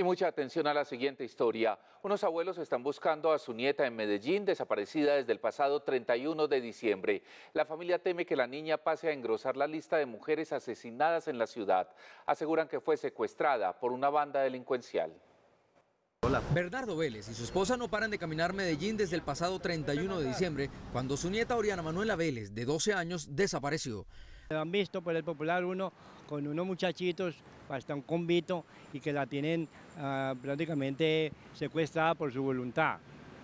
Y mucha atención a la siguiente historia. Unos abuelos están buscando a su nieta en Medellín, desaparecida desde el pasado 31 de diciembre. La familia teme que la niña pase a engrosar la lista de mujeres asesinadas en la ciudad. Aseguran que fue secuestrada por una banda delincuencial. Hola. Bernardo Vélez y su esposa no paran de caminar Medellín desde el pasado 31 de diciembre, cuando su nieta Oriana Manuela Vélez, de 12 años, desapareció. Han visto por el popular uno con unos muchachitos, hasta un convito, y que la tienen ah, prácticamente secuestrada por su voluntad.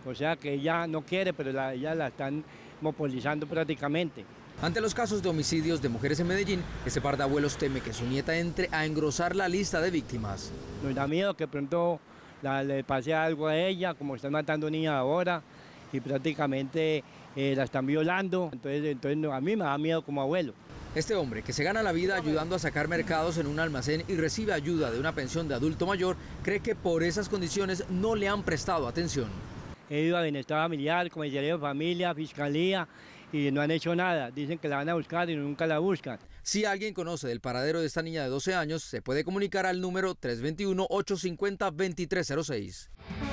O sea que ella no quiere, pero la, ella la están monopolizando prácticamente. Ante los casos de homicidios de mujeres en Medellín, ese par de abuelos teme que su nieta entre a engrosar la lista de víctimas. Nos da miedo que pronto le pase algo a ella, como están matando niñas ahora, y prácticamente eh, la están violando. Entonces, a mí me da miedo como abuelo. Este hombre que se gana la vida ayudando a sacar mercados en un almacén y recibe ayuda de una pensión de adulto mayor, cree que por esas condiciones no le han prestado atención. He ido a bienestar familiar, comisaría de familia, fiscalía y no han hecho nada. Dicen que la van a buscar y nunca la buscan. Si alguien conoce del paradero de esta niña de 12 años, se puede comunicar al número 321-850-2306.